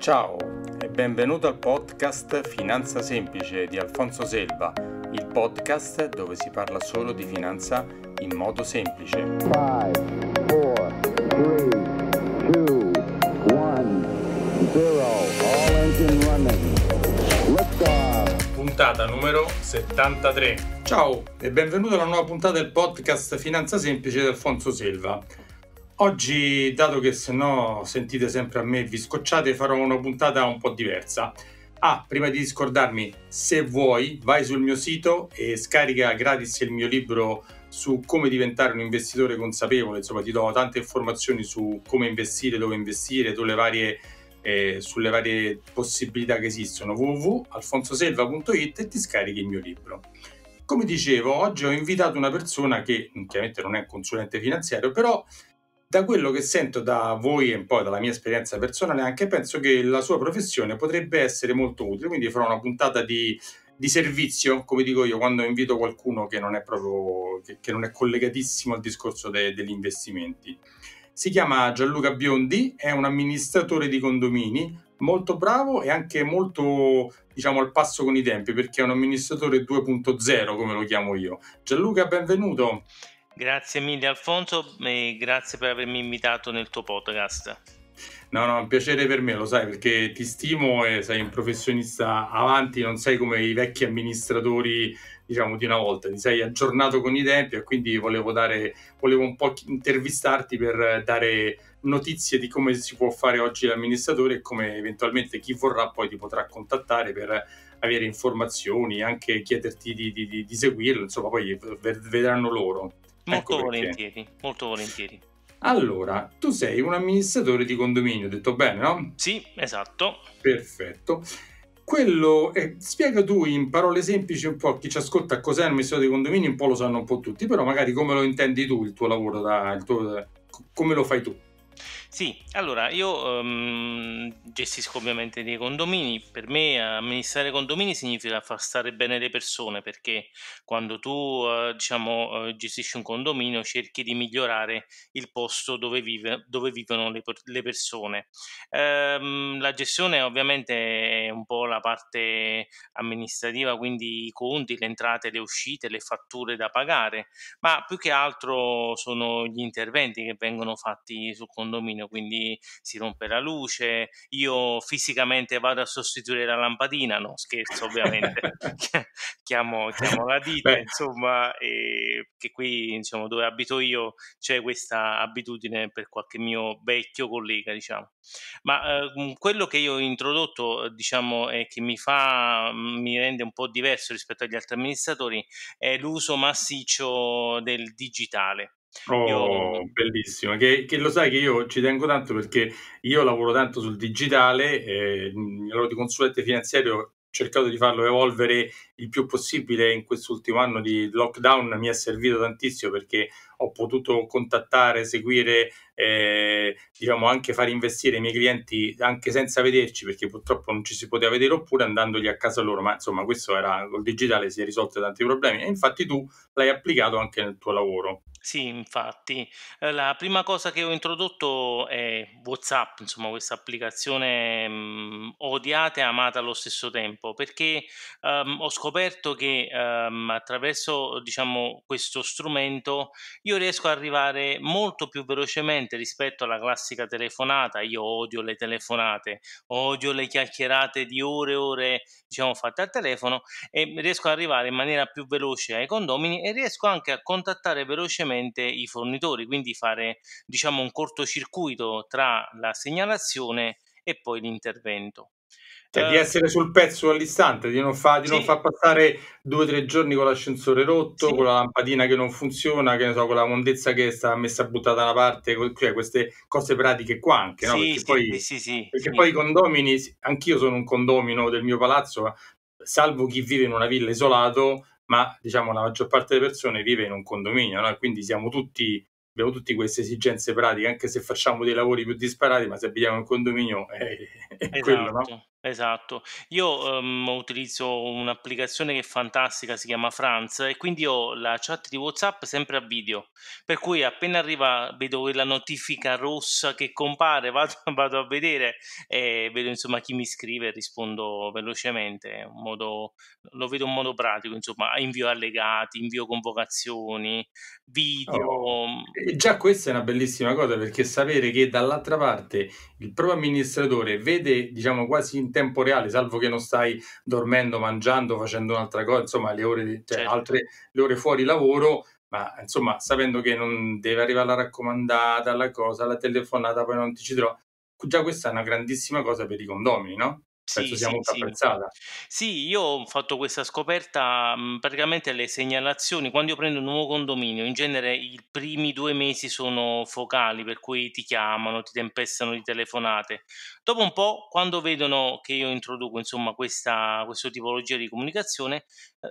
Ciao e benvenuto al podcast Finanza Semplice di Alfonso Selva, il podcast dove si parla solo di finanza in modo semplice. Five, four, three, two, one, zero. Puntata numero 73. Ciao e benvenuto alla nuova puntata del podcast Finanza Semplice di Alfonso Selva. Oggi, dato che se no sentite sempre a me vi scocciate, farò una puntata un po' diversa. Ah, prima di scordarmi, se vuoi vai sul mio sito e scarica gratis il mio libro su come diventare un investitore consapevole, insomma ti do tante informazioni su come investire, dove investire, sulle varie, eh, sulle varie possibilità che esistono, www.alfonsoselva.it e ti scarichi il mio libro. Come dicevo, oggi ho invitato una persona che chiaramente non è un consulente finanziario, però da quello che sento da voi e poi dalla mia esperienza personale, anche penso che la sua professione potrebbe essere molto utile, quindi farò una puntata di, di servizio, come dico io, quando invito qualcuno che non è proprio che, che non è collegatissimo al discorso de, degli investimenti. Si chiama Gianluca Biondi, è un amministratore di condomini, molto bravo e anche molto diciamo al passo con i tempi perché è un amministratore 2.0 come lo chiamo io. Gianluca, benvenuto. Grazie mille Alfonso e grazie per avermi invitato nel tuo podcast. No, no, è un piacere per me, lo sai, perché ti stimo e sei un professionista avanti, non sei come i vecchi amministratori, diciamo, di una volta, ti sei aggiornato con i tempi e quindi volevo, dare, volevo un po' intervistarti per dare notizie di come si può fare oggi l'amministratore e come eventualmente chi vorrà poi ti potrà contattare per avere informazioni, anche chiederti di, di, di seguirlo, insomma, poi vedranno loro. Ecco molto ecco volentieri, molto volentieri. Allora, tu sei un amministratore di condominio, detto bene, no? Sì, esatto. Perfetto. Quello, eh, spiega tu in parole semplici un po' a chi ci ascolta cos'è l'amministratore di condominio, un po' lo sanno un po' tutti, però magari come lo intendi tu il tuo lavoro, da, il tuo, come lo fai tu? Sì, allora io ehm, gestisco ovviamente dei condomini, per me amministrare condomini significa far stare bene le persone perché quando tu eh, diciamo, eh, gestisci un condominio cerchi di migliorare il posto dove, vive- dove vivono le, le persone. Ehm, la gestione ovviamente è un po' la parte amministrativa, quindi i conti, le entrate, le uscite, le fatture da pagare, ma più che altro sono gli interventi che vengono fatti sul condominio mattino, quindi si rompe la luce, io fisicamente vado a sostituire la lampadina, no scherzo ovviamente, chiamo, chiamo, la dita, Beh. insomma, che qui insomma, dove abito io c'è questa abitudine per qualche mio vecchio collega, diciamo. Ma eh, quello che io ho introdotto, diciamo, e che mi fa, mhmm, mi rende un po' diverso rispetto agli altri amministratori, è l'uso massiccio del digitale. Oh, io... bellissimo, che, che, lo sai che io ci tengo tanto perché io lavoro tanto sul digitale, eh, il lavoro di consulente finanziario ho cercato di farlo evolvere il più possibile in quest'ultimo anno di lockdown mi è servito tantissimo perché ho potuto contattare, seguire, eh, diciamo anche far investire i miei clienti anche senza vederci perché purtroppo non ci si poteva vedere oppure andandogli a casa loro, ma insomma questo era col digitale si è risolto tanti problemi e infatti tu l'hai applicato anche nel tuo lavoro. Sì, infatti, eh, la prima cosa che ho introdotto è WhatsApp, insomma, questa applicazione mh, mm, odiata e amata allo stesso tempo, perché um, ho scoperto scoperto che ehm, attraverso diciamo, questo strumento io riesco ad arrivare molto più velocemente rispetto alla classica telefonata. Io odio le telefonate, odio le chiacchierate di ore e ore diciamo, fatte al telefono e riesco ad arrivare in maniera più veloce ai condomini e riesco anche a contattare velocemente i fornitori, quindi fare diciamo, un cortocircuito tra la segnalazione e poi l'intervento. Cioè, di eh. essere sul pezzo all'istante, di non, fa, di sì. non far passare due o tre giorni con l'ascensore rotto, sì. con la lampadina che non funziona, che ne so, con la mondezza che sta messa buttata da parte, cioè queste cose pratiche qua anche, no? Sì, perché, poi, perché poi, i condomini, anch'io sono un condomino del mio palazzo, salvo chi vive in una villa isolato, ma diciamo la maggior parte delle persone vive in un condominio, no? quindi siamo tutti abbiamo tutte queste esigenze pratiche, anche se facciamo dei lavori più disparati, ma se abitiamo in condominio eh, esatto. quello, no? Esatto, esatto. io um, utilizzo un'applicazione che è fantastica, si chiama France, e quindi ho la chat di WhatsApp sempre a video, per cui appena arriva vedo quella notifica rossa che compare, vado, vado a vedere e vedo insomma chi mi scrive e rispondo velocemente, modo, lo vedo in modo pratico, insomma invio allegati, invio convocazioni, video. Oh, mm. già questa è una bellissima cosa perché sapere che dall'altra parte il proprio amministratore vede vede diciamo quasi in tempo reale, salvo che non stai dormendo, mangiando, facendo un'altra cosa, insomma le ore, cioè, certo. altre, le ore fuori lavoro, ma insomma sapendo che non deve arrivare la raccomandata, la cosa, la telefonata, poi non ti ci trovo. Già questa è una grandissima cosa per i condomini, no? sì, sì, sì. sì, io ho fatto questa scoperta mhmm, praticamente le segnalazioni quando io prendo un nuovo condominio. In genere i primi due mesi sono focali, per cui ti chiamano, ti tempestano di telefonate. Dopo un po', quando vedono che io introduco insomma questa, questa tipologia di comunicazione,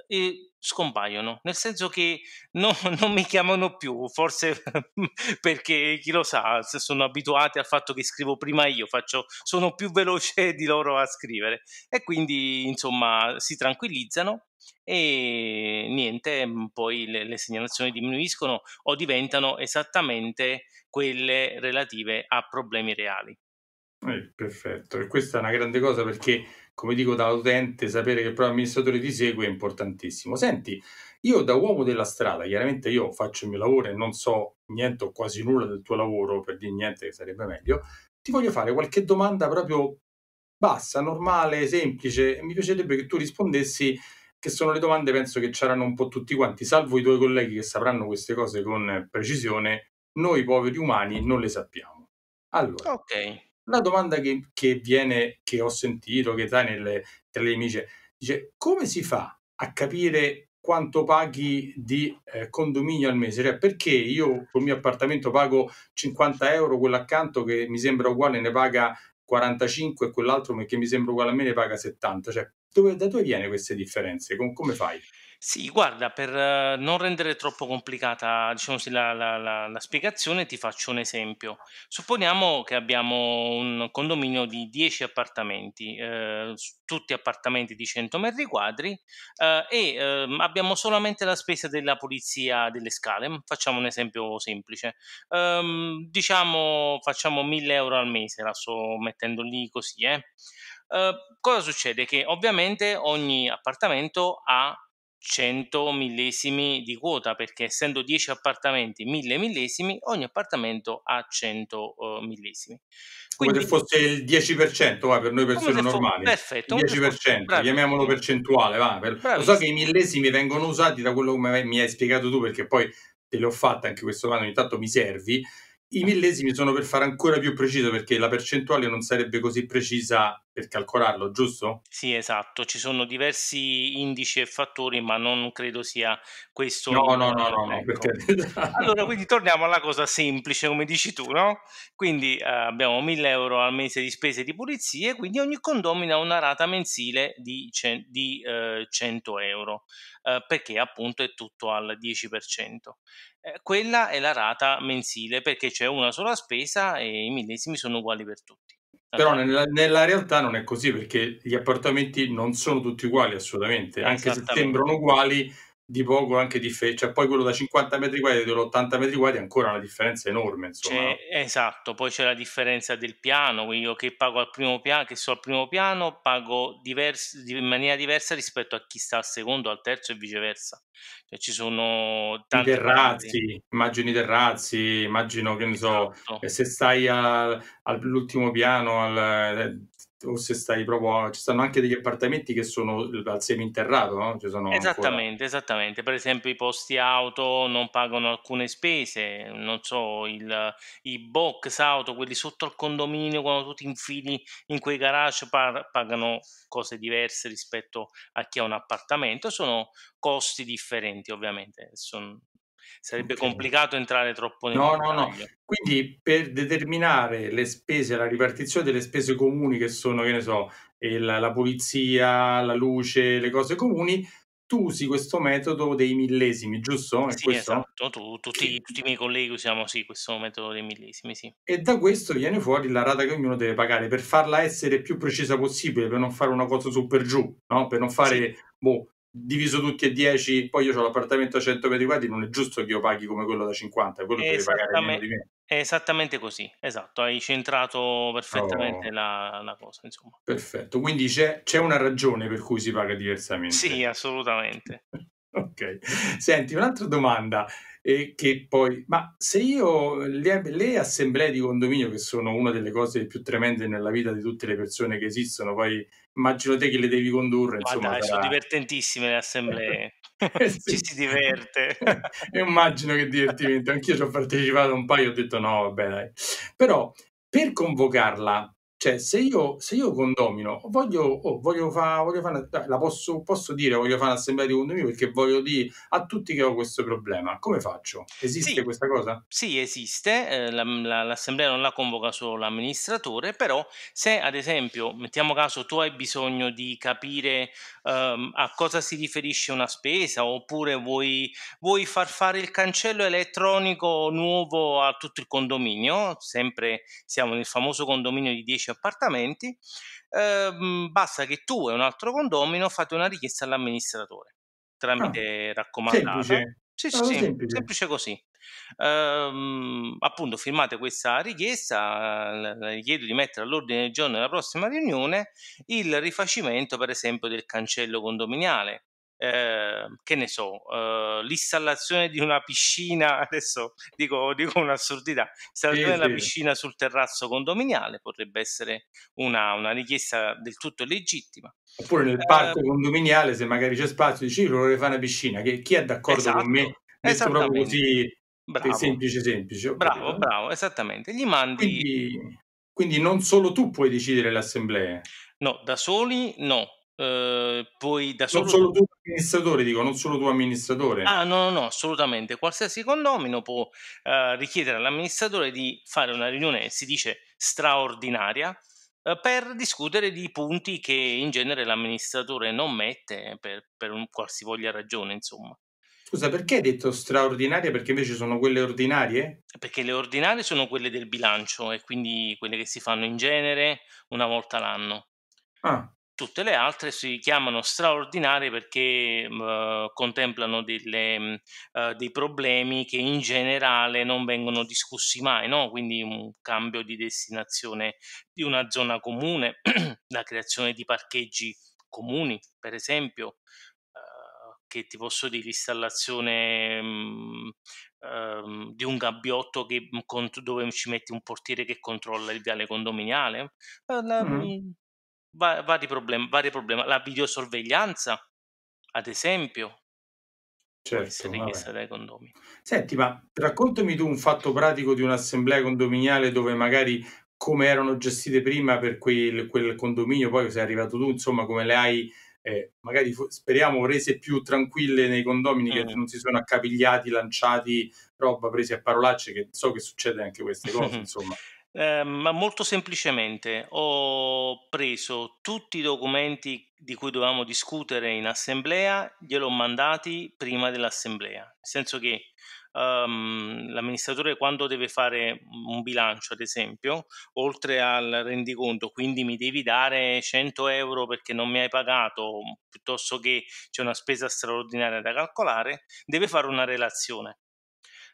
eh, scompaiono, nel senso che no, non mi chiamano più, forse perché chi lo sa, sono abituati al fatto che scrivo prima io, faccio, sono più veloce di loro a scrivere e quindi insomma si tranquillizzano e niente, mm, poi le, le segnalazioni diminuiscono o diventano esattamente quelle relative a problemi reali. Eh, perfetto, e questa è una grande cosa perché come dico dall'utente, sapere che il proprio amministratore ti segue è importantissimo. Senti, io da uomo della strada, chiaramente io faccio il mio lavoro e non so niente o quasi nulla del tuo lavoro, per dire niente che sarebbe meglio, ti voglio fare qualche domanda proprio bassa, normale, semplice, mi piacerebbe che tu rispondessi che sono le domande penso che c'erano un po' tutti quanti, salvo i tuoi colleghi che sapranno queste cose con precisione, noi poveri umani non le sappiamo. Allora, okay la domanda che, che viene, che ho sentito, che dai nelle, tra le amiche, dice come si fa a capire quanto paghi di eh, condominio al mese? Cioè, perché io col mio appartamento pago 50 euro, quello accanto che mi sembra uguale ne paga 45 e quell'altro che mi sembra uguale a me ne paga 70? Cioè, dove, da dove viene queste differenze? Com- come fai? Sì, guarda, per eh, non rendere troppo complicata, diciamo la, la- la- la spiegazione, ti faccio un esempio. Supponiamo che abbiamo un condominio di 10 appartamenti, eh, tutti appartamenti di 100 metri quadri, eh, e ehm, abbiamo solamente la spesa della pulizia delle scale. Facciamo un esempio semplice. Ehm, diciamo, facciamo 1000 euro al mese, la sto mettendo lì così, eh. Eh, cosa succede? Che ovviamente ogni appartamento ha 100 millesimi di quota perché essendo 10 appartamenti 1000 millesimi ogni appartamento ha 100 uh, millesimi Quindi, come se fosse il 10% va, per noi persone normali perfetto, 10% fosse, chiamiamolo percentuale va, per, lo so che i millesimi vengono usati da quello che mi hai spiegato tu perché poi te le ho fatte anche questo domanda ogni tanto mi servi i eh. millesimi sono per fare ancora più preciso perché la percentuale non sarebbe così precisa per calcolarlo, giusto? Sì, esatto, ci sono diversi indici e fattori, ma non credo sia questo. No, no, no, no, no perché... Ecco. Allora, quindi torniamo alla cosa semplice, come dici tu, no? Quindi eh, abbiamo 1000 euro al mese di spese di pulizie, quindi ogni condomino ha una rata mensile di, cen- di eh, 100 euro, eh, perché appunto è tutto al 10%. Eh, quella è la rata mensile perché c'è una sola spesa e i millesimi sono uguali per tutti. Però nella, nella, realtà non è così perché gli appartamenti non sono tutti uguali assolutamente, anche se sembrano uguali di poco anche di fe- cioè poi quello da 50 metri quadri e quello metri quadri è ancora una differenza enorme insomma c'è, cioè, esatto poi c'è la differenza del piano quindi io che pago al primo piano che sto al primo piano pago divers- in maniera diversa rispetto a chi sta al secondo al terzo e viceversa cioè, ci sono tanti terrazzi parati. immagini terrazzi immagino che ne so esatto. se stai all'ultimo piano al, eh, o se stai proprio ci stanno anche degli appartamenti che sono al seminterrato, no? esattamente, ancora... esattamente. Per esempio, i posti auto non pagano alcune spese, non so, il, i box auto, quelli sotto al condominio, quando tu ti infili in quei garage, par- pagano cose diverse rispetto a chi ha un appartamento. Sono costi differenti, ovviamente. Sono, Sarebbe okay. complicato entrare troppo nel No, no, no. Quindi per determinare le spese, la ripartizione delle spese comuni che sono, che ne so, eh, la, la polizia, la luce, le cose comuni, tu usi questo metodo dei millesimi, giusto? sì, questo? esatto, tu, tutti, e... tutti, i miei colleghi usiamo sì, questo metodo dei millesimi, sì. E da questo viene fuori la rata che ognuno deve pagare per farla essere più precisa possibile, per non fare una cosa su per giù, no? per non fare sì. boh, diviso tutti e 10, poi io ho l'appartamento a 100 metri quadri, non è giusto che io paghi come quello da 50, quello devi pagare meno di me. È esattamente così, esatto, hai centrato perfettamente oh. la, la, cosa, insomma. Perfetto, quindi c'è, c'è una ragione per cui si paga diversamente. Sì, assolutamente. ok, senti, un'altra domanda e eh, che poi, ma se io le, le, assemblee di condominio, che sono una delle cose più tremende nella vita di tutte le persone che esistono, poi immagino te che le devi condurre. Guarda, sarà... sono divertentissime le assemblee. Eh, ci si diverte. immagino che divertimento. Anch'io ci ho partecipato un paio, ho detto no, vabbè, dai. Però per convocarla cioè, se io, se io condomino, voglio, oh, voglio fare, fa la posso, posso, dire, voglio fare un'assemblea di condomini perché voglio dire a tutti che ho questo problema. Come faccio? Esiste sì, questa cosa? Sì, esiste. Eh, la, la, l'assemblea non la convoca solo l'amministratore, però se ad esempio, mettiamo caso, tu hai bisogno di capire ehm, a cosa si riferisce una spesa oppure vuoi, vuoi far fare il cancello elettronico nuovo a tutto il condominio, sempre siamo nel famoso condominio di 10 15 appartamenti, ehm, basta che tu e un altro condomino fate una richiesta all'amministratore tramite ah, raccomandata. Semplice. Sì, sì, ah, semplice. semplice. così. Ehm, appunto, firmate questa richiesta, le chiedo di mettere all'ordine del giorno della prossima riunione il rifacimento, per esempio, del cancello condominiale Ehm, che ne so, eh, l'installazione di una piscina, adesso dico, dico un'assurdità, l'installazione sì, della sì. piscina sul terrazzo condominiale potrebbe essere una, una richiesta del tutto legittima. Oppure nel ehm parco eh, condominiale, se magari c'è spazio, dici vorrei fare una piscina, che chi è d'accordo esatto, con me? Esatto, Messo proprio così bravo, semplice semplice. Bravo, bravo, esattamente. Gli mandi... Quindi, quindi non solo tu puoi decidere l'assemblea. No, da soli no, eh, poi da solo... Non solo tu amministratore, dico, non solo tu amministratore. Ah, no, no, no assolutamente. Qualsiasi condomino può eh, richiedere all'amministratore di fare una riunione, si dice straordinaria, eh, per discutere di punti che in genere l'amministratore non mette per, per un qualsivoglia ragione, insomma. Scusa, perché hai detto straordinarie? Perché invece sono quelle ordinarie? Perché le ordinarie sono quelle del bilancio e quindi quelle che si fanno in genere una volta l'anno. Ah. Tutte le altre si chiamano straordinarie perché uh, contemplano delle, uh, dei problemi che in generale non vengono discussi mai, no? quindi un cambio di destinazione di una zona comune, la creazione di parcheggi comuni, per esempio, uh, che ti posso dire l'installazione um, um, di un gabbiotto che, dove ci metti un portiere che controlla il viale condominiale. La, mm va- vari, problem- vari problemi. La videosorveglianza, ad esempio, può certo, essere richiesta dai condomini. Senti, ma raccontami tu un fatto pratico di un'assemblea condominiale dove magari come erano gestite prima per quel, quel condominio, poi sei arrivato tu, insomma, come le hai eh, magari speriamo rese più tranquille nei condomini mm. che non si sono accapigliati, lanciati roba presi a parolacce, che so che succede anche queste cose, insomma. Ehm, ma molto semplicemente ho preso tutti i documenti di cui dovevamo discutere in assemblea, glieli ho mandati prima dell'assemblea, nel senso che um, l'amministratore quando deve fare un bilancio, ad esempio, oltre al rendiconto, quindi mi devi dare 100 euro perché non mi hai pagato, piuttosto che c'è una spesa straordinaria da calcolare, deve fare una relazione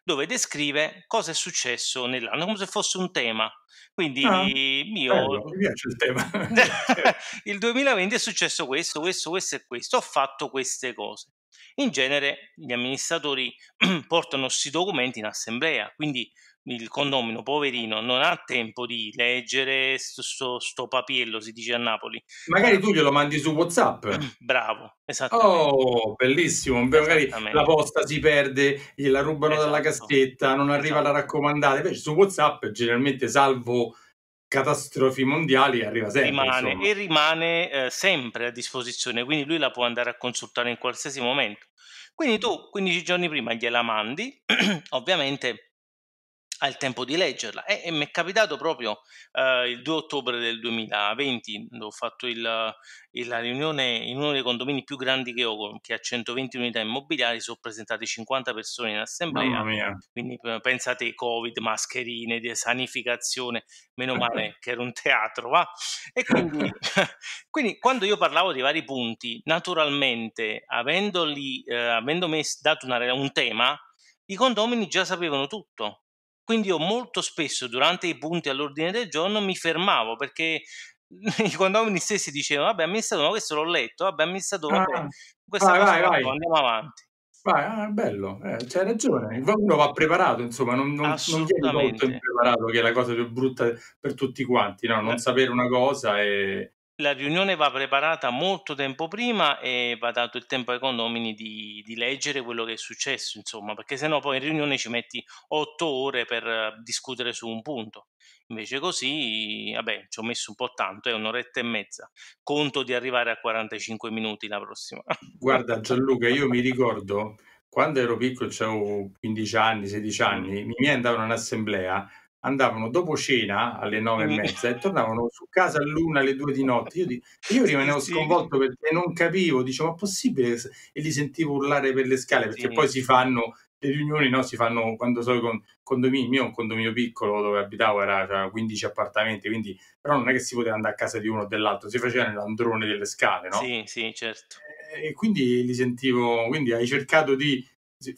dove descrive cosa è successo nell'anno, come se fosse un tema. Quindi ah, mio... Bello, mi piace il tema. il 2020 è successo questo, questo, questo e questo, ho fatto queste cose. In genere gli amministratori portano questi documenti in assemblea, quindi il condomino poverino non ha tempo di leggere sto, sto papiello, si dice a Napoli. Magari tu glielo mandi su WhatsApp. Bravo, esatto Oh, bellissimo. Magari la posta si perde, gliela rubano esatto. dalla caschetta non arriva esatto. la raccomandata. Invece su WhatsApp, generalmente salvo catastrofi mondiali arriva sempre rimane, e rimane eh, sempre a disposizione quindi lui la può andare a consultare in qualsiasi momento quindi tu 15 giorni prima gliela mandi ovviamente ha il tempo di leggerla e, e mi è capitato proprio eh, il 2 ottobre del 2020 ho fatto il, il, la riunione in uno dei condomini più grandi che ho che ha 120 unità immobiliari sono presentate 50 persone in assemblea quindi eh, pensate covid mascherine sanificazione meno male che era un teatro va e quindi, quindi quando io parlavo dei vari punti naturalmente avendoli eh, avendo mes- dato una, un tema i condomini già sapevano tutto quindi io molto spesso durante i punti all'ordine del giorno mi fermavo perché i condomini stessi dicevano vabbè amministratore questo l'ho letto, vabbè amministratore, ah, vabbè, questa vai, cosa vai, vai. andiamo avanti. Vai, ah, bello, eh, c'hai ragione. Uno va preparato, insomma, non, non, non viene molto impreparato, che è la cosa più brutta per tutti quanti, no? Non eh. sapere una cosa e, la riunione va preparata molto tempo prima e va dato il tempo ai condomini di, di leggere quello che è successo, insomma, perché sennò poi in riunione ci metti otto ore per eh, discutere su un punto. Invece così, vabbè, ci ho messo un po' tanto, è un'oretta e mezza. Conto di arrivare a 45 minuti la prossima. Guarda Gianluca, io mi ricordo quando ero piccolo, avevo 15 anni, 16 anni, mi andavano in un'assemblea andavano dopo cena alle nove e mm. mezza e tornavano su casa all'una alle due di notte. Io, io rimanevo sconvolto perché non capivo, dicevo, ma è possibile? E li sentivo urlare per le scale perché poi si fanno le riunioni, no? Si fanno quando sono con condomini. è un condominio piccolo dove abitavo era cioè, 15 appartamenti, quindi però non è che si poteva andare a casa di uno o dell'altro, si faceva nell'androne delle scale, no? Sì, sì, certo. E quindi li sentivo, quindi hai cercato di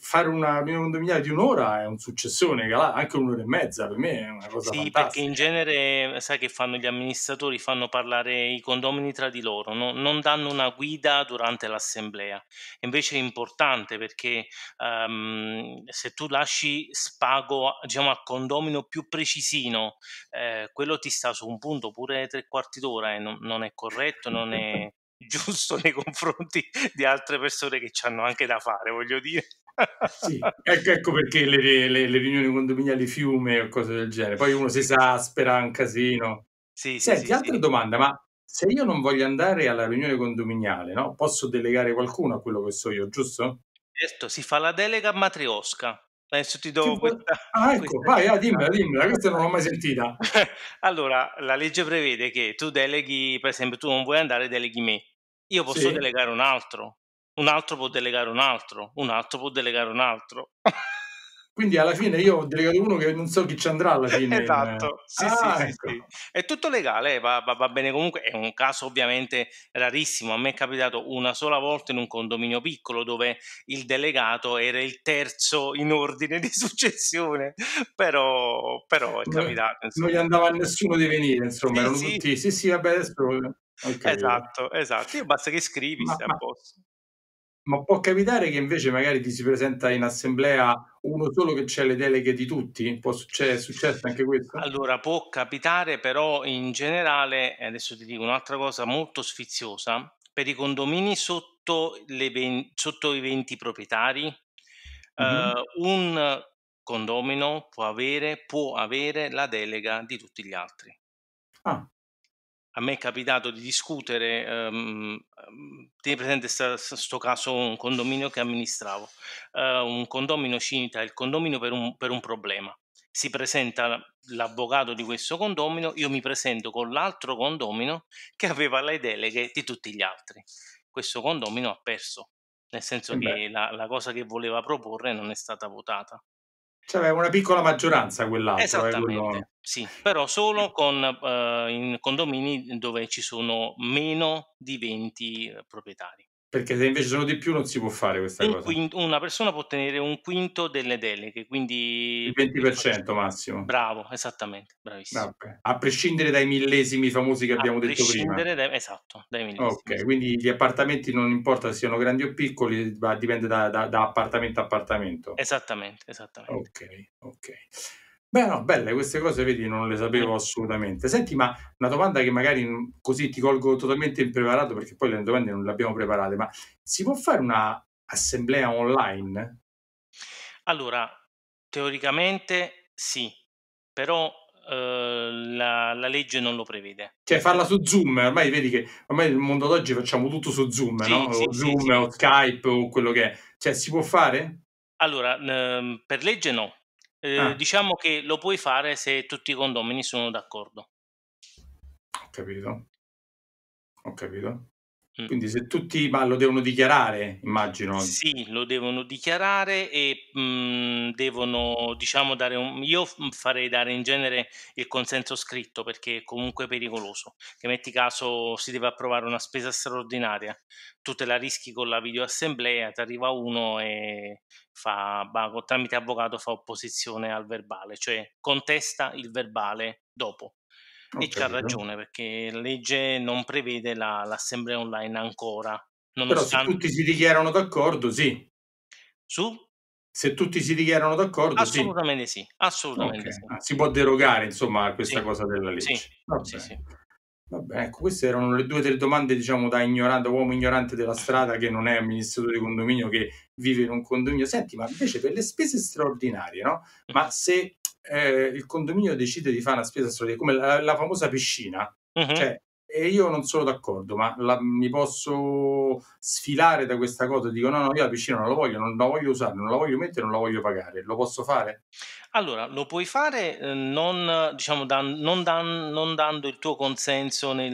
fare una prima condominiale di un'ora è un successone, anche un'ora e mezza per me è una cosa sì, fantastica. perché in genere sai che fanno gli amministratori, fanno parlare i condomini tra di loro, no? non danno una guida durante l'assemblea. Invece è importante perché um, se tu lasci spago diciamo, al condomino più precisino, eh, quello ti sta su un punto pure tre quarti d'ora e eh, non, non è corretto, non è... giusto nei confronti di altre persone che ci hanno anche da fare, voglio dire. Sì, ecco, ecco, perché le, le, le riunioni condominiali fiume o cose del genere. Poi uno si esaspera, è un casino. Sì, Senti, sì, altra sì. domanda, ma se io non voglio andare alla riunione condominiale, no? posso delegare qualcuno a quello che so io, giusto? Certo, si fa la delega a matriosca. Adesso ti do ti questa. Ah, ecco, questa vai, ah, dimmela, dimmela, questa non l'ho mai sentita. allora, la legge prevede che tu deleghi, per esempio, tu non vuoi andare, deleghi me. Io posso sì. delegare un altro, un altro può delegare un altro, un altro può delegare un altro. Quindi alla fine io ho delegato uno che non so chi ci andrà alla fine. Esatto, sì, ah, sì, ecco. sì, È tutto legale, va, va, va, bene comunque, è un caso ovviamente rarissimo, a me è capitato una sola volta in un condominio piccolo dove il delegato era il terzo in ordine di successione, però, però è capitato. Insomma. Non gli andava a nessuno di venire, insomma, sì, erano sì. tutti, sì sì, vabbè adesso... Okay. Esatto, esatto, io basta che scrivi, ma, sei ma, a posto ma può capitare che invece magari ti si presenta in assemblea uno solo che c'è le deleghe di tutti? Può succe- è successo anche questo? Allora, può capitare, però in generale, adesso ti dico un'altra cosa molto sfiziosa, per i condomini sotto, ve- sotto i 20 proprietari, mm-hmm. eh, un condomino può avere, può avere la delega di tutti gli altri. Ah a me è capitato di discutere, ehm, ehm tenete presente questo caso un condominio che amministravo, eh, un condomino cita il condomino per un, per un problema, si presenta l'avvocato di questo condomino, io mi presento con l'altro condomino che aveva le deleghe di tutti gli altri. Questo condomino ha perso, nel senso eh Beh. che la, la cosa che voleva proporre non è stata votata. Cioè, aveva una piccola maggioranza quell'altro. Esattamente, eh, quello... sì, però solo con eh, condomini dove ci sono meno di 20 eh, proprietari. Perché se invece sono di più non si può fare questa un cosa. Quinto, una persona può ottenere un quinto delle deleghe, quindi... Il 20% massimo. Bravo, esattamente, bravissimo. Vabbè. A prescindere dai millesimi famosi che abbiamo detto prima. Dai, esatto, dai millesimi. Ok, quindi gli appartamenti non importa se siano grandi o piccoli, ma dipende da, da, da appartamento a appartamento. Esattamente, esattamente. Ok, ok. Beh, no, belle queste cose, vedi, non le sapevo eh. assolutamente. Senti, ma una domanda che magari così ti colgo totalmente impreparato, perché poi le domande non le abbiamo preparate, ma si può fare una assemblea online? Allora, teoricamente sì, però eh, la, la legge non lo prevede. Cioè farla su Zoom, ormai vedi che ormai nel mondo d'oggi facciamo tutto su Zoom, Sì, no? sì, O sì, Zoom, sì. o Skype, o quello che è. Cioè, si può fare? Allora, ehm, per legge no, Ah. Ehm, diciamo che lo puoi fare se tutti i condomini sono d'accordo. Ho capito. Ho capito. Mm. Quindi se tutti ma lo devono dichiarare, immagino. Sì, lo devono dichiarare e mh, mhmm, devono, diciamo, dare un... Io mhmm, farei dare in genere il consenso scritto perché è comunque pericoloso. Che metti caso si deve approvare una spesa straordinaria, tu te la rischi con la videoassemblea, ti arriva uno e fa, bah, tramite avvocato fa opposizione al verbale, cioè contesta il verbale dopo e c'ha ragione perché la legge non prevede la, l'assemblea online ancora. Nonostante... Però se tutti si dichiarano d'accordo, sì. Su? Se tutti si dichiarano d'accordo, assolutamente sì. sì assolutamente okay. sì. Ah, si può derogare, insomma, a questa sì. cosa della legge. Sì. Va sì, sì. Vabbè, ecco, queste erano le due o tre domande, diciamo, da ignorante, uomo ignorante della strada che non è amministratore di condominio, che vive in un condominio. Senti, ma invece per le spese straordinarie, no? Ma mm. se eh, il condominio decide di fare una spesa straordinaria, come la, la famosa piscina. Uh-huh. Cioè, e io non sono d'accordo, ma la, mi posso sfilare da questa cosa? Dico: no, no, io la piscina non la voglio, non la voglio usare, non la voglio mettere, non la voglio pagare. Lo posso fare? Allora, lo puoi fare eh, non, diciamo, dan- non, dan- non dando il tuo consenso nel,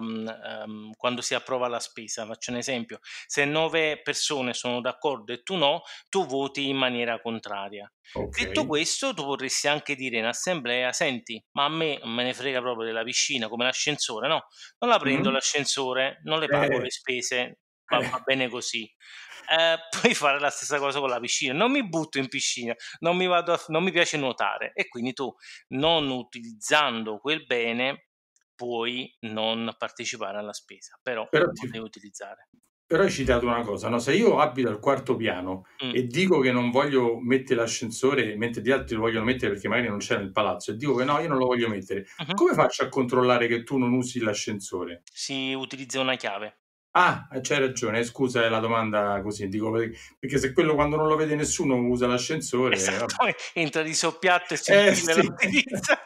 um, um, quando si approva la spesa. Faccio un esempio. Se nove persone sono d'accordo e tu no, tu voti in maniera contraria. Ok. Detto questo, tu potresti anche dire in assemblea: Senti, ma a me me ne frega proprio della piscina come l'ascensore, no? Non la prendo Mm. l'ascensore, non le pago Eh, le spese, ma eh. va bene così. Eh, puoi fare la stessa cosa con la piscina. Non mi butto in piscina, non mi, vado a, non mi piace nuotare e quindi tu, non utilizzando quel bene, puoi non partecipare alla spesa, però, però lo devi utilizzare. Però hai citato una cosa, no? se io abito al quarto piano mm. e dico che non voglio mettere l'ascensore mentre gli altri lo vogliono mettere perché magari non c'è nel palazzo e dico che no, io non lo voglio mettere, mm-hmm. come faccio a controllare che tu non usi l'ascensore? Si utilizza una chiave. Ah, eh, c'hai ragione, scusa è eh, la domanda così, dico perché se quello quando non lo vede nessuno usa l'ascensore... Esatto, entra di soppiatto e si eh, sì. utilizza.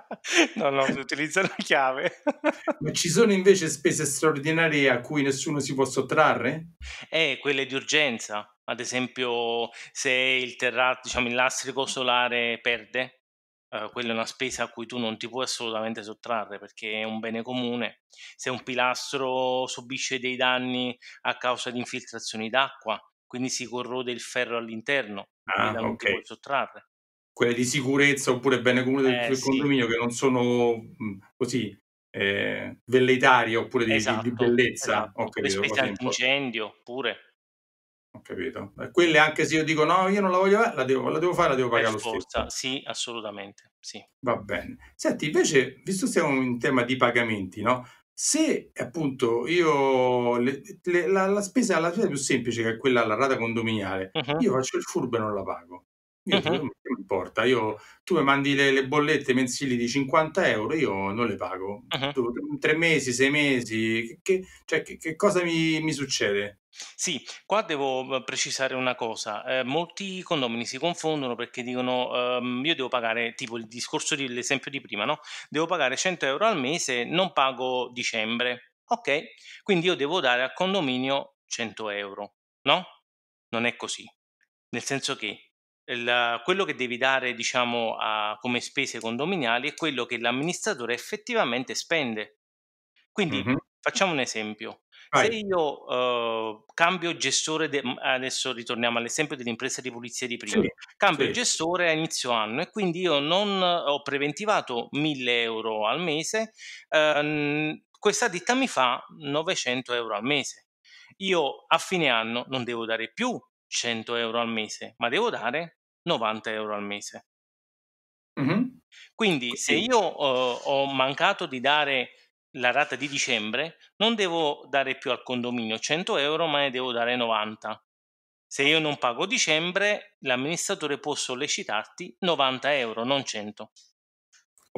no, no, si utilizza la chiave. Ma ci sono invece spese straordinarie a cui nessuno si può sottrarre? Eh, quelle di urgenza. Ad esempio, se il terrazzo, diciamo, il lastrico solare perde, eh, quella è una spesa a cui tu non ti puoi assolutamente sottrarre perché è un bene comune. Se un pilastro subisce dei danni a causa di infiltrazioni d'acqua, quindi si corrode il ferro all'interno, ah, non okay. ti puoi sottrarre. Quelle di sicurezza oppure bene comune del eh, sì. condominio che non sono mm, così eh, velleitarie oppure di, esatto, di bellezza. Esatto. Ho capito, incendio pure capito? Quelle anche se io dico no, io non la voglio la devo, la devo fare, la devo pagare per lo forza, stesso. Sì, assolutamente, sì. Va bene. Senti, invece, visto che siamo in tema di pagamenti, no? Se appunto io le, le, la, la, spesa, la spesa più semplice che è quella alla rata condominiale, uh-huh. io faccio il furbo e non la pago. Io uh-huh importa. Io, tu mi mandi le, le, bollette mensili di 50 euro, io non le pago. Uh-huh. Tu, tre mesi, sei mesi, che, cioè, che, che cosa mi, mi succede? Sì, qua devo eh, precisare una cosa. Eh, molti condomini si confondono perché dicono ehm, io devo pagare, tipo il discorso dell'esempio di prima, no? Devo pagare 100 euro al mese, non pago dicembre. Ok, quindi io devo dare al condominio 100 euro, no? Non è così. Nel senso che il, quello che devi dare diciamo, a, come spese condominiali è quello che l'amministratore effettivamente spende. Quindi mm-hmm. facciamo un esempio. Se io uh, cambio gestore, de- mhmm, adesso ritorniamo all'esempio dell'impresa di pulizia di prima, sì, cambio sì. gestore a inizio anno e quindi io non ho preventivato 1000 euro al mese, uh, questa ditta mi fa 900 euro al mese. Io a fine anno non devo dare più 100 euro al mese, ma devo dare 90 euro al mese. Mm-hmm. Quindi se io uh, ho mancato di dare la rata di dicembre, non devo dare più al condominio 100 euro, ma ne devo dare 90. Se io non pago dicembre, l'amministratore può sollecitarti 90 euro, non 100.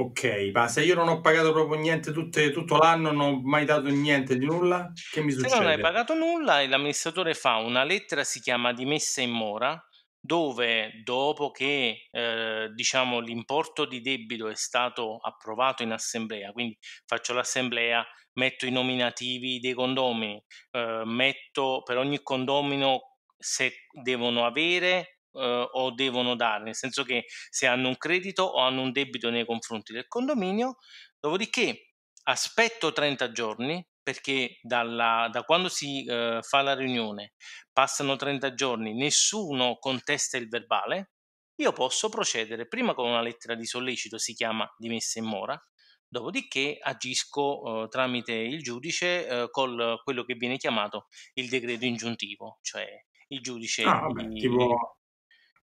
Ok, ma se io non ho pagato proprio niente tutte, tutto l'anno, non ho mai dato niente di nulla, che mi succede? Se non hai pagato nulla, l'amministratore fa una lettera, si chiama dimessa in mora, dove dopo che eh, diciamo, l'importo di debito è stato approvato in assemblea, quindi faccio l'assemblea, metto i nominativi dei condomini, eh, metto per ogni condomino se devono avere eh, o devono dare, nel senso che se hanno un credito o hanno un debito nei confronti del condominio, dopodiché aspetto 30 giorni perché dalla, da quando si eh, fa la riunione passano 30 giorni, nessuno contesta il verbale, io posso procedere prima con una lettera di sollecito, si chiama di messa in mora, dopodiché agisco eh, tramite il giudice eh, con quello che viene chiamato il decreto ingiuntivo, cioè il giudice... Ah, vabbè, tipo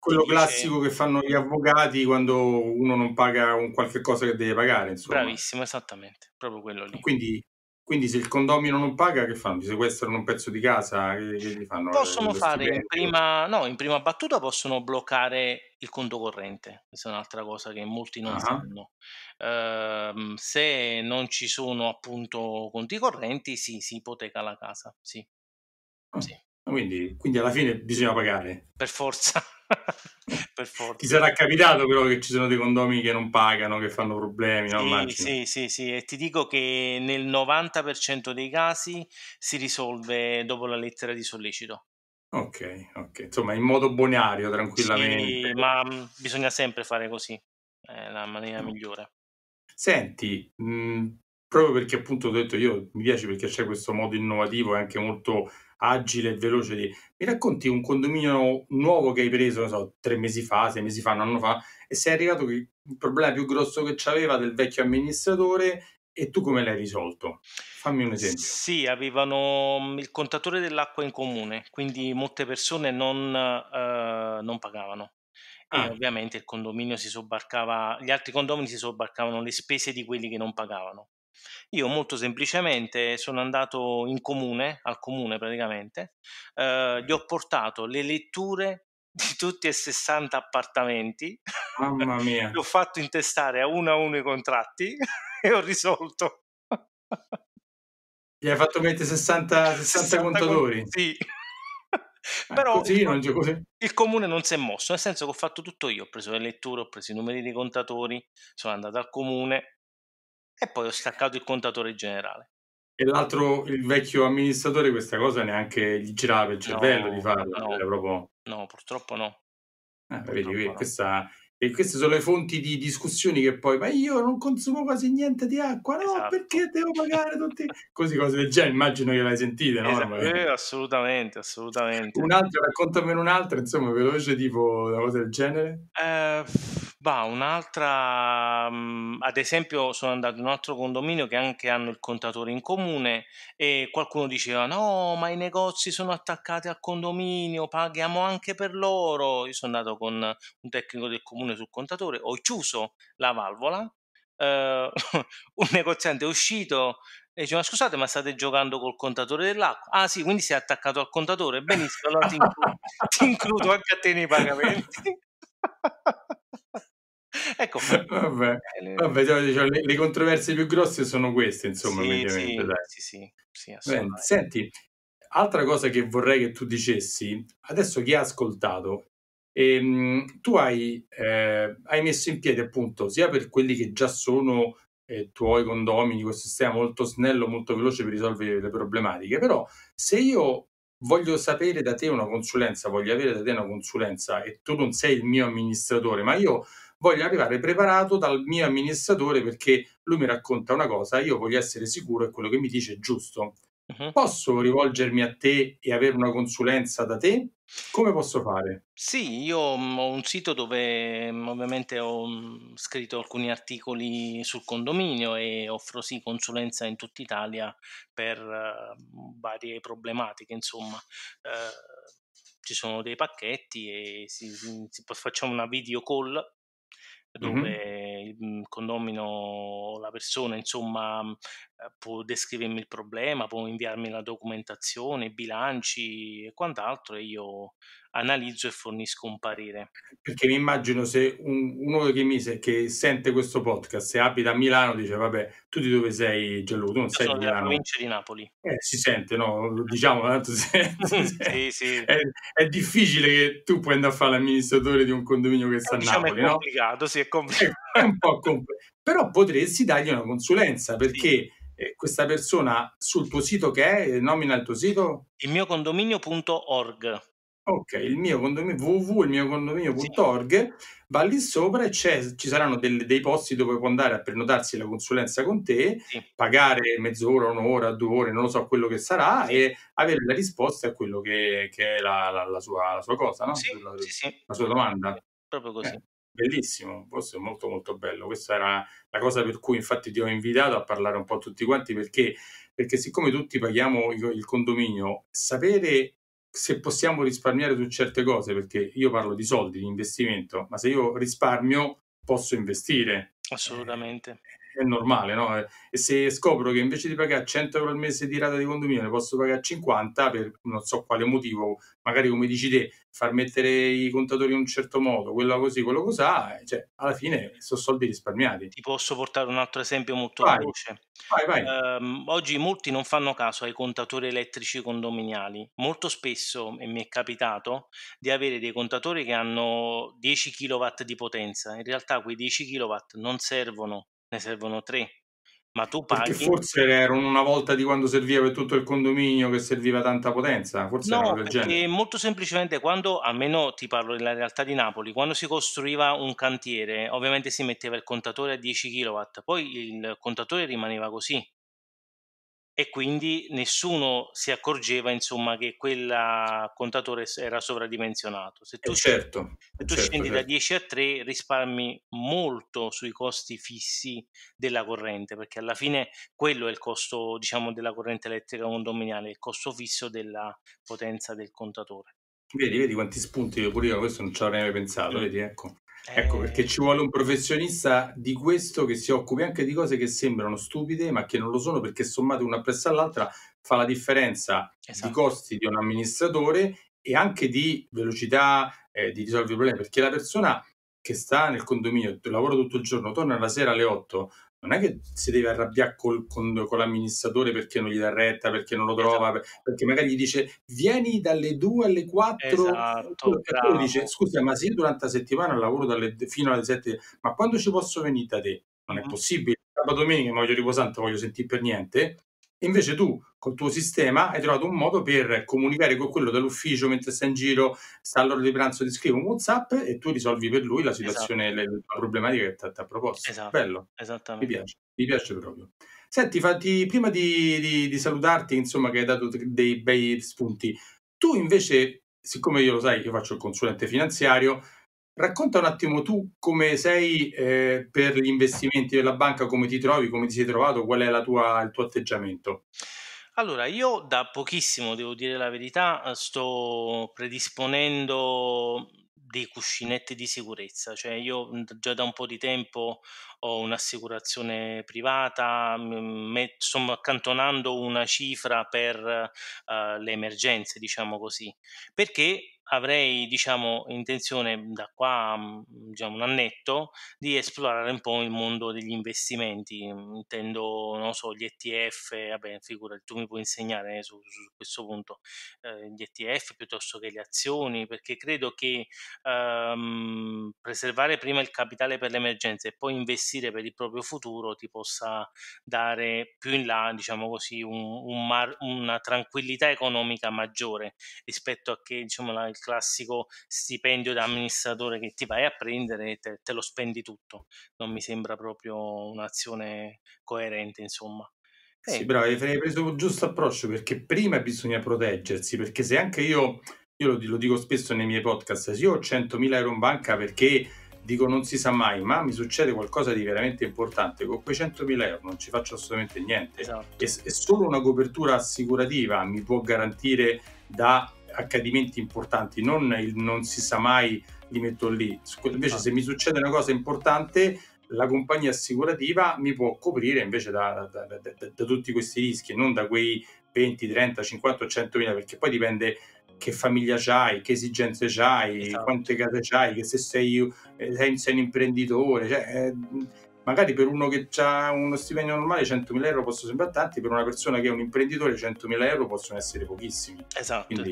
quello classico che fanno gli avvocati quando uno non paga un qualche cosa che deve pagare. Insomma. Bravissimo, esattamente, proprio quello lì. Quindi, quindi se il condomino non paga, che fanno? Ti sequestrano un pezzo di casa? Che, che fanno? Eh, possono le, le fare in prima, no, in prima, battuta, possono bloccare il conto corrente. Questa è un'altra cosa che molti non uh-huh. sanno. Ehm, se non ci sono appunto conti correnti, sì, si ipoteca la casa, sì. Oh. sì. Quindi, quindi alla fine bisogna pagare. Per forza. per forza. Ti sarà capitato però che ci sono dei condomini che non pagano, che fanno problemi, sì, no? Immagino. Sì, sì, sì, e ti dico che nel 90% dei casi si risolve dopo la lettera di sollecito. Ok, ok, insomma in modo bonario, tranquillamente. Sì, ma mm, bisogna sempre fare così, è la maniera migliore. Senti, mh, mm, proprio perché appunto ho detto io mi piace perché c'è questo modo innovativo e anche molto agile e veloce di... Mi racconti un condominio nuovo che hai preso, so, tre mesi fa, sei mesi fa, un anno fa, e sei arrivato che il problema più grosso che c'aveva del vecchio amministratore e tu come l'hai risolto? Fammi un esempio. Sì, avevano mm, il contatore dell'acqua in comune, quindi molte persone non, eh, non pagavano. Ah. E ovviamente il condominio si sobbarcava, gli altri condomini si sobbarcavano le spese di quelli che non pagavano. Io molto semplicemente sono andato in comune, al comune praticamente, eh, gli ho portato le letture di tutti e 60 appartamenti. Mamma mia. Li ho fatto intestare a uno a uno i contratti e ho risolto. Gli hai fatto mettere 60, 60, 60 contatori? Con... Sì. Ah, Però così, il, il, comune non si è mosso, nel senso che ho fatto tutto io, ho preso le letture, ho preso i numeri dei contatori, sono andato al comune, e poi ho staccato il contatore generale. E l'altro, il vecchio amministratore, questa cosa neanche gli girava il cervello no, di farla. No, proprio... no, purtroppo no. Eh, purtroppo vedi, no. e queste sono le fonti di discussioni che poi, ma io non consumo quasi niente di acqua, no, esatto. perché devo pagare tutti... Così cose del genere, immagino che le hai sentite, no? Esatto. Eh, assolutamente, assolutamente. Un altro, raccontamene un altro, insomma, veloce, tipo una cosa del genere. Eh Bah, un'altra, mm, ad esempio sono andato in un altro condominio che anche hanno il contatore in comune e qualcuno diceva: "No, ma i negozi sono attaccati al condominio, paghiamo anche per loro". Io sono andato con un tecnico del comune sul contatore, ho chiuso la valvola, ehm, un negoziante è uscito e dice: "Ma scusate, ma state giocando col contatore dell'acqua?" "Ah sì, quindi sei attaccato al contatore? Benissimo, allora ti inclu ti includo anche a te nei pagamenti". ecco, vabbè, eh, le... vabbè cioè, le, le, controversie più grosse sono queste, insomma, sì, sì, sì, sì, sì Beh, senti, altra cosa che vorrei che tu dicessi, adesso chi ha ascoltato, ehm, tu hai, eh, hai, messo in piedi appunto sia per quelli che già sono eh, tuoi condomini, questo sistema molto snello, molto veloce per risolvere le problematiche, però se io voglio sapere da te una consulenza, voglio avere da te una consulenza e tu non sei il mio amministratore, ma io voglio arrivare preparato dal mio amministratore perché lui mi racconta una cosa, io voglio essere sicuro che quello che mi dice è giusto. Uh-huh. Posso rivolgermi a te e avere una consulenza da te? Come posso fare? Sì, io mm, ho un sito dove mm, ovviamente ho mm, scritto alcuni articoli sul condominio e offro sì consulenza in tutta Italia per uh, varie problematiche, insomma. Uh, ci sono dei pacchetti e si, si, si, facciamo una video call 呃，对。il mhmm, condomino, la persona, insomma, mhmm, eh, può descrivermi il problema, può inviarmi la documentazione, i bilanci e quant'altro e io analizzo e fornisco un parere. Perché mi immagino se un, uno che, mi, se, che sente questo podcast, se abita a Milano, dice vabbè, tu di dove sei Gianluca? Tu non Io sei di Milano. provincia di Napoli. Eh, si sente, no? Diciamo, eh, tanto se, se, sì, sì. È, è, difficile che tu puoi andare a fare l'amministratore di un condominio che sta a eh, diciamo Napoli, è complicato, no? sì, è complicato è un po' compl- però potresti dargli una consulenza perché eh, questa persona sul tuo sito che è, eh, nomina il tuo sito? Il mio condominio.org. Ok, il mio condominio www.ilmiocondominio.org sì. va lì sopra e ci saranno del, dei posti dove può andare a prenotarsi la consulenza con te, sì. pagare mezz'ora, un'ora, due ore, non lo so quello che sarà sì. e avere la risposta a quello che, che è la, la, la, sua, la, sua, cosa, no? la, sua domanda. Proprio così. Eh. Bellissimo, forse molto molto bello. Questa era la cosa per cui infatti ti ho invitato a parlare un po' a tutti quanti perché, perché siccome tutti paghiamo il condominio, sapere se possiamo risparmiare su certe cose, perché io parlo di soldi, di investimento, ma se io risparmio posso investire. Assolutamente. Eh, è normale, no? Eh, e se scopro che invece di pagare 100 euro al mese di rata di condominio ne posso pagare 50 per non so quale motivo, magari come dici te, far mettere i contatori in un certo modo, quello così, quello cos'ha, eh, cioè alla fine sono soldi risparmiati. Ti posso portare un altro esempio molto vai, veloce. Vai, vai. Um, oggi molti non fanno caso ai contatori elettrici condominiali. Molto spesso, e mi è capitato, di avere dei contatori che hanno 10 kW di potenza. In realtà quei 10 kW non servono ne servono tre. Ma tu paghi. Perché forse erano una volta di quando serviva per tutto il condominio che serviva tanta potenza, forse no, erano del genere. Molto semplicemente quando, almeno ti parlo della realtà di Napoli, quando si costruiva un cantiere, ovviamente si metteva il contatore a 10 kW, poi il contatore rimaneva così, e quindi nessuno si accorgeva insomma che quel contatore era sovradimensionato. Se eh, tu, eh certo, se tu certo, scendi certo. da 10 a 3 risparmi molto sui costi fissi della corrente perché alla fine quello è il costo diciamo della corrente elettrica condominiale, il costo fisso della potenza del contatore. Vedi, vedi quanti spunti, pure io questo non ci avrei mai pensato, mm. vedi, ecco. Ecco eh. perché ci vuole un professionista di questo che si occupi anche di cose che sembrano stupide ma che non lo sono perché sommate una presso all'altra fa la differenza esatto. di costi di un amministratore e anche di velocità eh, di risolvere i problemi perché la persona che sta nel condominio, lavora tutto il giorno, torna la sera alle 8, non è che si deve arrabbiare col, con, con, l'amministratore perché non gli dà retta, perché non lo esatto. trova, esatto. perché magari gli dice vieni dalle 2 alle 4 esatto, e poi dice scusa ma se io durante la settimana lavoro dalle, fino alle 7 ma quando ci posso venire da te? Non è mm. possibile, sabato domenica mi voglio riposare, non voglio sentire per niente Invece tu col tuo sistema hai trovato un modo per comunicare con quello dell'ufficio mentre stai in giro, sta all'ora di pranzo, ti scrive un WhatsApp e tu risolvi per lui la esatto. situazione, esatto. la, la problematica che ti ha proposto. Esatto. Bello. Esattamente. Mi piace, mi piace proprio. Senti, fatti, prima di, di, di salutarti, insomma, che hai dato dei bei spunti, tu invece siccome io lo sai, io faccio il consulente finanziario, Racconta un attimo tu come sei eh, per gli investimenti della banca, come ti trovi, come ti sei trovato, qual è tua, il tuo atteggiamento? Allora, io da pochissimo, devo dire la verità, sto predisponendo dei cuscinetti di sicurezza, cioè io già da un po' di tempo ho un'assicurazione privata, sto accantonando una cifra per uh, le emergenze, diciamo così, perché avrei diciamo intenzione da qua mm, diciamo, un annetto di esplorare un po' il mondo degli investimenti mm, intendo non so gli ETF vabbè figura tu mi puoi insegnare su, su questo punto eh, gli ETF piuttosto che le azioni perché credo che ehm, preservare prima il capitale per le emergenze e poi investire per il proprio futuro ti possa dare più in là diciamo così un, un mar- una tranquillità economica maggiore rispetto a che diciamo la il classico stipendio da amministratore che ti vai a prendere e te, te lo spendi tutto. Non mi sembra proprio un'azione coerente, insomma. Eh. Sì, però hai preso il giusto approccio perché prima bisogna proteggersi, perché se anche io, io lo, lo dico spesso nei miei podcast, se io ho 100.000 euro in banca perché dico non si sa mai, ma mi succede qualcosa di veramente importante, con quei 100.000 euro non ci faccio assolutamente niente esatto. e, e, solo una copertura assicurativa mi può garantire da accadimenti importanti, non il non si sa mai li metto lì. Invece, se esatto. mi succede una cosa importante, la compagnia assicurativa mi può coprire invece da, da, da, da tutti questi rischi, non da quei 20, 30, 50 o 100 mila, perché poi dipende che famiglia c'hai, che esigenze c'hai, esatto. quante case c'hai, che se sei, eh, sei, sei un imprenditore, cioè, eh, magari per uno che ha uno stipendio normale 100.000 euro possono sembrare tanti, per una persona che è un imprenditore 100.000 euro possono essere pochissimi. Esatto, Quindi...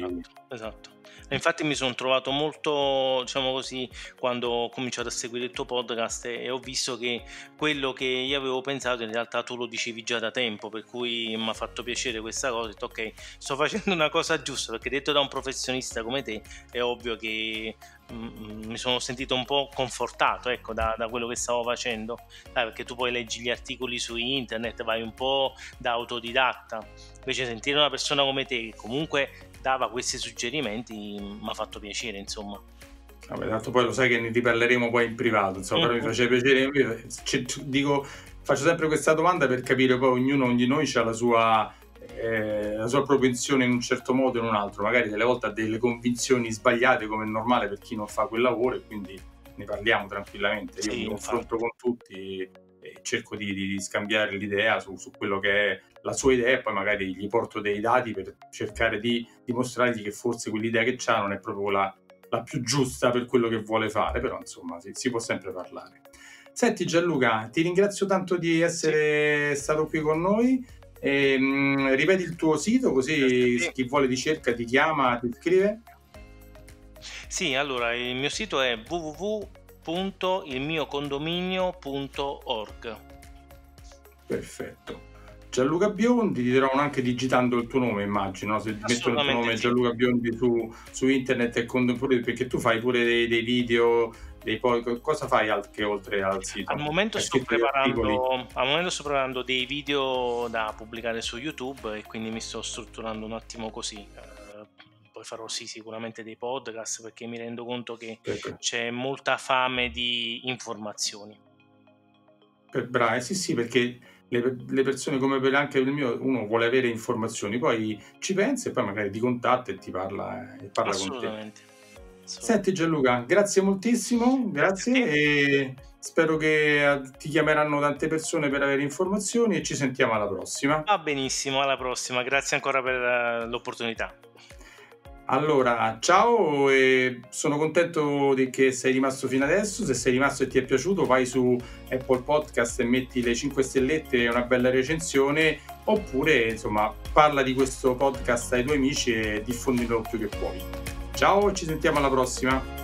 esatto, esatto. Infatti mi sono trovato molto, diciamo così, quando ho cominciato a seguire il tuo podcast e ho visto che quello che io avevo pensato in realtà tu lo dicevi già da tempo, per cui mi ha fatto piacere questa cosa, ho detto ok, sto facendo una cosa giusta, perché detto da un professionista come te è ovvio che Mm, mi sono sentito un po' confortato ecco, da, da, quello che stavo facendo, Dai, perché tu poi leggi gli articoli su internet, vai un po' da autodidatta, invece sentire una persona come te che comunque dava questi suggerimenti mi ha fatto piacere, insomma. Vabbè, tanto poi lo sai che ne riparleremo poi in privato, insomma, mm-hmm. però mi mm-hmm. faceva piacere, cioè, dico, faccio sempre questa domanda per capire poi ognuno di noi ha la sua eh, la sua propensione in un certo modo o in un altro, magari delle volte ha delle convinzioni sbagliate come è normale per chi non fa quel lavoro e quindi ne parliamo tranquillamente, io mi confronto con tutti e cerco di, di scambiare l'idea su, su, quello che è la sua idea e poi magari gli porto dei dati per cercare di dimostrargli che forse quell'idea che ha non è proprio la, la, più giusta per quello che vuole fare, però insomma si, si può sempre parlare. Senti Gianluca, ti ringrazio tanto di essere sì. stato qui con noi. E, ehm, mh, ripeti il tuo sito così sì. chi vuole ti cerca, ti chiama, ti scrive. Sì, allora il mio sito è www.ilmiocondominio.org. Perfetto. Gianluca Biondi, ti trovano anche digitando il tuo nome, immagino, se mettono il tuo nome sì. Gianluca Biondi su, su internet e contemporaneo, perché tu fai pure dei, dei video dei po- cosa fai anche oltre al sito? Al momento, sto preparando, al momento sto preparando dei video da pubblicare su YouTube e quindi mi sto strutturando un attimo così eh, poi farò sì sicuramente dei podcast perché mi rendo conto che ecco. c'è molta fame di informazioni. Per Bravo, eh, sì sì perché le, le, persone come per anche il mio, uno vuole avere informazioni, poi ci pensa e poi magari ti contatta e ti parla, eh, e parla Assolutamente. con te. Senti Gianluca, grazie moltissimo, grazie e spero che eh, ti chiameranno tante persone per avere informazioni e ci sentiamo alla prossima. Va benissimo, alla prossima, grazie ancora per eh, l'opportunità. Allora, ciao e sono contento di che sei rimasto fino adesso. Se sei rimasto e ti è piaciuto, vai su Apple Podcast e metti le 5 stellette e una bella recensione. Oppure, insomma, parla di questo podcast ai tuoi amici e diffondilo più che puoi. Ciao, ci sentiamo alla prossima.